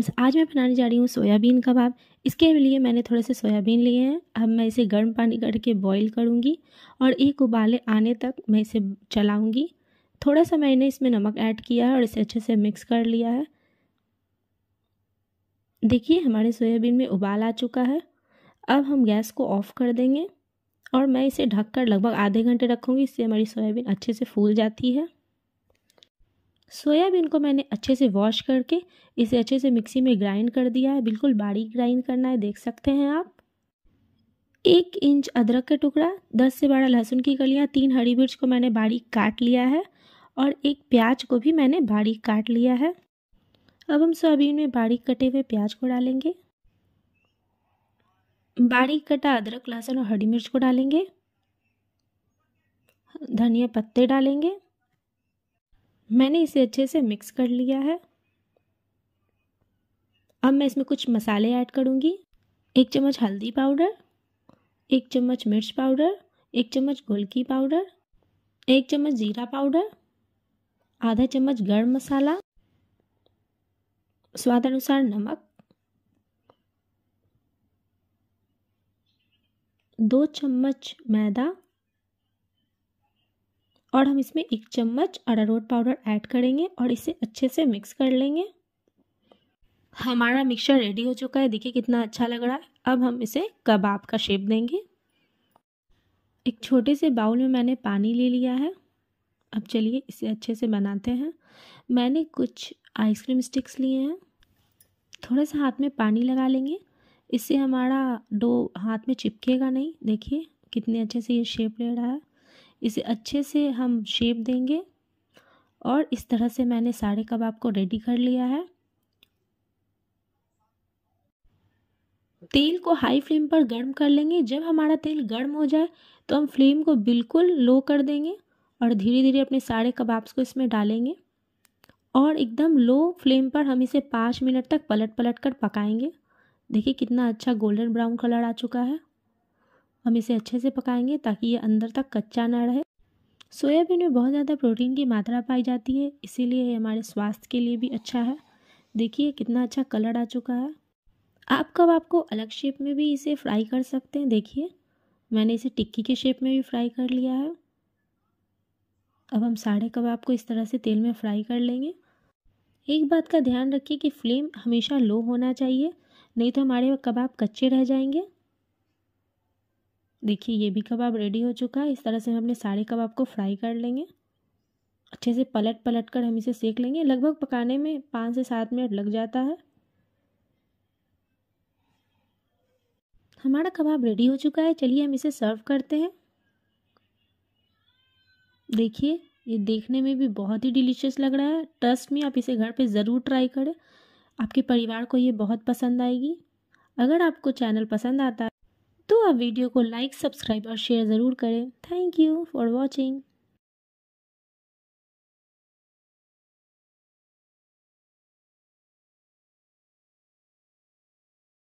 friends आज मैं बनाने जा रही हूँ सोयाबीन कबाब इसके लिए मैंने थोड़े से सोयाबीन लिए हैं अब मैं इसे गर्म पानी करके बॉईल करूँगी और एक उबाले आने तक मैं इसे चलाऊँगी थोड़ा सा मैंने इसमें नमक ऐड किया है और इसे अच्छे से मिक्स कर लिया है देखिए हमारे सोयाबीन में उबाल आ चुका है अब हम गैस को ऑफ़ कर देंगे और मैं इसे ढककर लगभग आधे घंटे रखूँगी इससे हमारी सोयाबीन अच्छे से फूल जाती है सोयाबीन को मैंने अच्छे से वॉश करके इसे अच्छे से मिक्सी में ग्राइंड कर दिया है बिल्कुल बारीक ग्राइंड करना है देख सकते हैं आप एक इंच अदरक का टुकड़ा दस से बारह लहसुन की कलियाँ तीन हरी मिर्च को मैंने बारीक काट लिया है और एक प्याज को भी मैंने बारीक काट लिया है अब हम सोयाबीन में बारीक कटे हुए प्याज को डालेंगे बारीक कटा अदरक लहसुन और हरी मिर्च को डालेंगे धनिया पत्ते डालेंगे मैंने इसे अच्छे से मिक्स कर लिया है अब मैं इसमें कुछ मसाले ऐड करूँगी एक चम्मच हल्दी पाउडर एक चम्मच मिर्च पाउडर एक चम्मच गोलकी पाउडर एक चम्मच जीरा पाउडर आधा चम्मच गर्म मसाला स्वाद अनुसार नमक दो चम्मच मैदा और हम इसमें एक चम्मच अरारोट पाउडर ऐड करेंगे और इसे अच्छे से मिक्स कर लेंगे हमारा मिक्सचर रेडी हो चुका है देखिए कितना अच्छा लग रहा है अब हम इसे कबाब का शेप देंगे एक छोटे से बाउल में मैंने पानी ले लिया है अब चलिए इसे अच्छे से बनाते हैं मैंने कुछ आइसक्रीम स्टिक्स लिए हैं थोड़ा सा हाथ में पानी लगा लेंगे इससे हमारा डो हाथ में चिपकेगा नहीं देखिए कितने अच्छे से ये शेप ले रहा है इसे अच्छे से हम शेप देंगे और इस तरह से मैंने सारे कबाब को रेडी कर लिया है तेल को हाई फ्लेम पर गर्म कर लेंगे जब हमारा तेल गर्म हो जाए तो हम फ्लेम को बिल्कुल लो कर देंगे और धीरे धीरे अपने सारे कबाब्स को इसमें डालेंगे और एकदम लो फ्लेम पर हम इसे पाँच मिनट तक पलट पलट कर पकाएंगे देखिए कितना अच्छा गोल्डन ब्राउन कलर आ चुका है हम इसे अच्छे से पकाएंगे ताकि ये अंदर तक कच्चा ना रहे सोयाबीन में बहुत ज़्यादा प्रोटीन की मात्रा पाई जाती है इसीलिए ये हमारे स्वास्थ्य के लिए भी अच्छा है देखिए कितना अच्छा कलर आ चुका है आप कब आपको अलग शेप में भी इसे फ्राई कर सकते हैं देखिए मैंने इसे टिक्की के शेप में भी फ्राई कर लिया है अब हम साढ़े कबाब को इस तरह से तेल में फ्राई कर लेंगे एक बात का ध्यान रखिए कि फ्लेम हमेशा लो होना चाहिए नहीं तो हमारे कबाब कच्चे रह जाएंगे देखिए ये भी कबाब रेडी हो चुका है इस तरह से हम अपने सारे कबाब को फ्राई कर लेंगे अच्छे से पलट पलट कर हम इसे सेक लेंगे लगभग पकाने में पाँच से सात मिनट लग जाता है हमारा कबाब रेडी हो चुका है चलिए हम इसे सर्व करते हैं देखिए ये देखने में भी बहुत ही डिलीशियस लग रहा है ट्रस्ट में आप इसे घर पे ज़रूर ट्राई करें आपके परिवार को ये बहुत पसंद आएगी अगर आपको चैनल पसंद आता है तो आप वीडियो को लाइक सब्सक्राइब और शेयर ज़रूर करें थैंक यू फॉर वॉचिंग